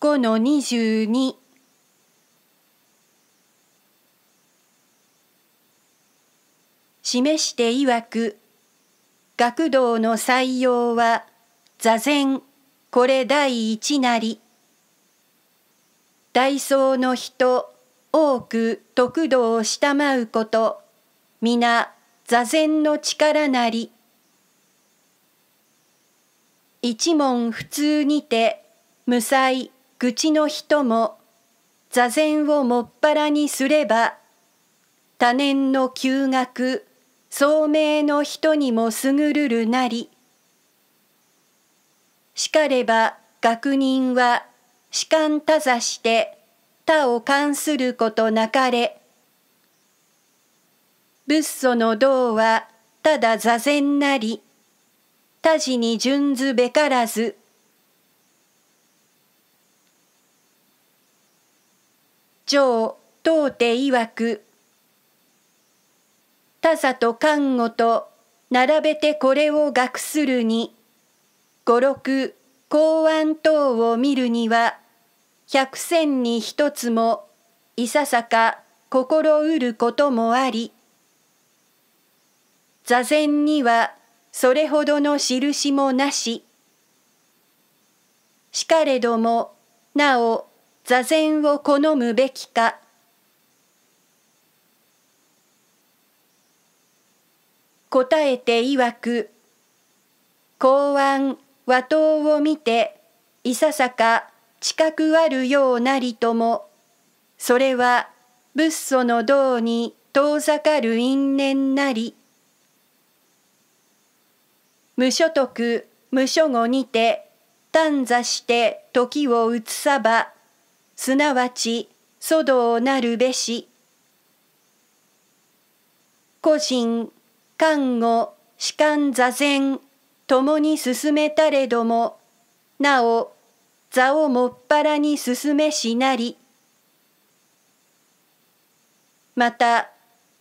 5の十二。示していわく学童の採用は座禅これ第一なり大層の人多く得度を下回うこと皆座禅の力なり一問普通にて無才愚痴の人も座禅をもっぱらにすれば多年の休学聡明の人にも優るるなりしかれば学人は士官たざして他を関することなかれ仏祖の道はただ座禅なり他事に準ずべからず長当て曰く他者と看護と並べてこれを学するに五六公安等を見るには百戦に一つもいささか心うることもあり座禅にはそれほどの印もなししかれどもなお座禅を好むべきか答えて曰く公安和刀を見ていささか近くあるようなりともそれは仏祖の道に遠ざかる因縁なり無所得無所後にて短座して時を移さばすなわち祖道なるべし個人看護士官座禅共に進めたれどもなお座をもっぱらに進めしなりまた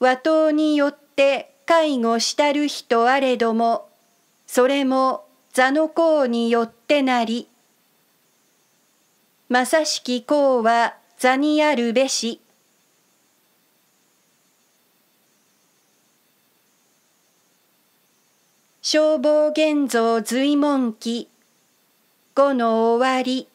和刀によって介護したる人あれどもそれも座の功によってなりまさしき公は座にあるべし。消防現像随文記五の終わり